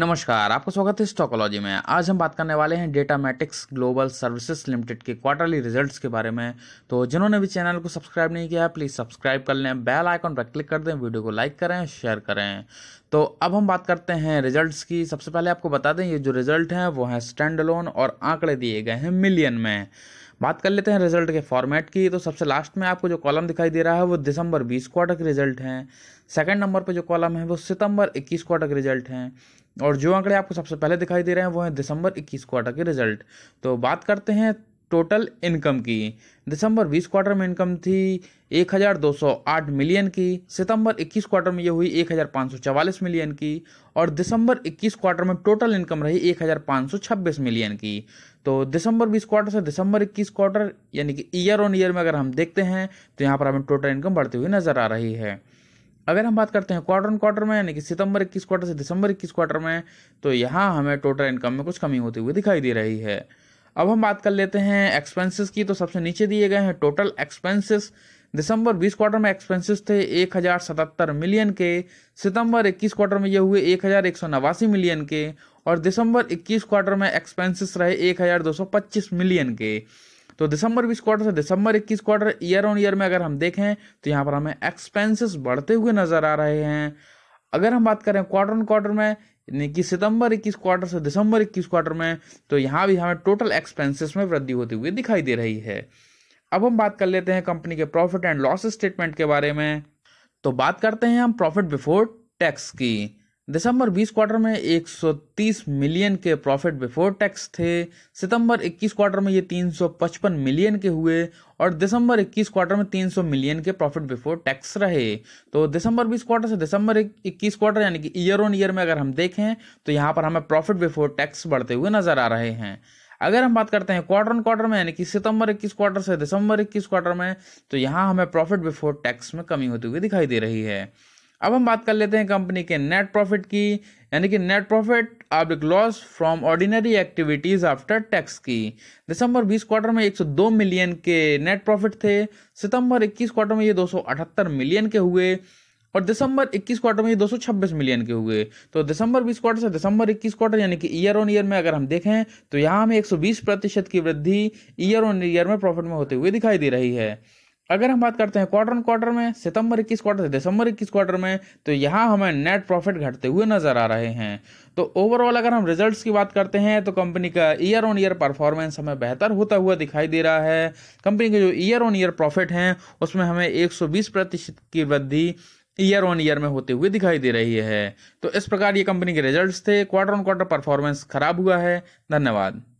नमस्कार आपका स्वागत है स्टॉकोलॉजी में आज हम बात करने वाले हैं Datamatics global services limited के क्वार्टरली रिजल्ट्स के बारे में तो जिन्होंने भी चैनल को सब्सक्राइब नहीं किया है प्लीज़ सब्सक्राइब कर लें बेल आइकॉन पर क्लिक कर दें वीडियो को लाइक करें शेयर करें तो अब हम बात करते हैं रिजल्ट्स की सबसे पहले आपको बता दें ये जो रिजल्ट हैं वो हैं स्टैंड लोन और आंकड़े दिए गए हैं मिलियन में बात कर लेते हैं रिजल्ट के फॉर्मेट की तो सबसे लास्ट में आपको जो कॉलम दिखाई दे रहा है वो दिसंबर बीस क्वार्टर के रिजल्ट हैं सेकंड नंबर पे जो कॉलम है वो सितंबर इक्कीस क्वार्टर के रिजल्ट हैं और जो आंकड़े आपको सबसे पहले दिखाई दे रहे हैं वो है दिसंबर 21 क्वार्टर के रिजल्ट तो बात करते हैं टोटल इनकम की दिसंबर 20 क्वार्टर में इनकम थी 1208 मिलियन की सितंबर 21 क्वार्टर में ये हुई 1544 मिलियन की और दिसंबर 21 क्वार्टर में टोटल इनकम रही 1526 मिलियन की तो दिसंबर 20 क्वार्टर से दिसंबर 21 क्वार्टर यानी कि ईयर ऑन ईयर में अगर हम देखते हैं तो यहाँ पर हमें टोटल इनकम बढ़ती हुई नज़र आ रही है अगर हम बात करते हैं क्वार्टर क्वार्टर में यानी कि सितंबर इक्कीस क्वार्टर से दिसंबर इक्कीस क्वार्टर में तो यहाँ हमें टोटल इनकम में कुछ कमी होती हुई दिखाई दे रही है अब हम बात कर लेते हैं एक्सपेंसेस की तो सबसे नीचे दिए गए हैं टोटल एक्सपेंसेस दिसंबर 20 क्वार्टर में एक्सपेंसेस थे एक हज़ार सतहत्तर मिलियन के सितंबर 21 क्वार्टर में ये हुए एक हज़ार एक सौ नवासी मिलियन के और दिसंबर 21 क्वार्टर में एक्सपेंसेस रहे एक हज़ार दो सौ पच्चीस मिलियन के तो दिसंबर बीस क्वार्टर से दिसंबर इक्कीस क्वार्टर ईयर ऑन ईयर में अगर हम देखें तो यहाँ पर हमें एक्सपेंसेस बढ़ते हुए नजर आ रहे हैं अगर हम बात करें क्वार्टर ऑन क्वार्टर में यानी कि सितंबर इक्कीस क्वार्टर से दिसंबर इक्कीस क्वार्टर में तो यहाँ भी हमें टोटल एक्सपेंसेस में वृद्धि होती हुई दिखाई दे रही है अब हम बात कर लेते हैं कंपनी के प्रॉफिट एंड लॉस स्टेटमेंट के बारे में तो बात करते हैं हम प्रॉफिट बिफोर टैक्स की दिसंबर 20 क्वार्टर में 130 मिलियन के प्रॉफिट बिफोर टैक्स थे सितंबर 21 क्वार्टर में ये 355 मिलियन के हुए और दिसंबर 21 क्वार्टर में 300 मिलियन के प्रॉफिट बिफोर टैक्स रहे तो दिसंबर 20 क्वार्टर से दिसंबर 21 क्वार्टर यानी कि ईयर ऑन ईयर में अगर हम देखें तो यहाँ पर हमें प्रॉफिट बिफोर टैक्स बढ़ते हुए नजर आ रहे हैं अगर हम बात करते हैं क्वार्टर ऑन क्वार्टर में यानी कि सितंबर 21 क्वार्टर से दिसंबर 21 क्वार्टर में तो यहाँ हमें प्रॉफिट बिफोर टैक्स में कमी होती हुई दिखाई दे रही है अब हम बात कर लेते हैं कंपनी के नेट प्रॉफिट की यानी कि नेट प्रॉफिट आब्लिक loss from ordinary activities after tax की दिसंबर 20 क्वार्टर में 102 मिलियन के नेट प्रॉफिट थे सितंबर 21 क्वार्टर में ये 278 मिलियन के हुए और दिसंबर 21 क्वार्टर में ये 226 मिलियन के हुए तो दिसंबर 20 क्वार्टर से दिसंबर 21 क्वार्टर यानी कि ईयर ऑन ईयर में अगर हम देखें तो यहाँ हमें 120 प्रतिशत की वृद्धि ईयर ऑन ईयर में प्रॉफिट में होते हुए दिखाई दे रही है अगर हम बात करते हैं क्वार्टर क्वार्टर में सितंबर इक्कीस क्वार्टर से दिसंबर इक्कीस क्वार्टर में तो यहाँ हमें नेट प्रॉफिट घटते हुए नजर आ रहे हैं तो ओवरऑल अगर हम रिजल्ट्स की बात करते हैं तो कंपनी का ईयर ऑन ईयर परफॉर्मेंस हमें बेहतर होता हुआ दिखाई दे रहा है कंपनी के जो ईयर ऑन ईयर प्रॉफिट हैं उसमें हमें एक प्रतिशत की वृद्धि ईयर ऑन ईयर में होते हुए दिखाई दे रही है तो इस प्रकार ये कंपनी के रिजल्ट्स थे क्वार्टर ऑन क्वार्टर परफॉर्मेंस खराब हुआ है धन्यवाद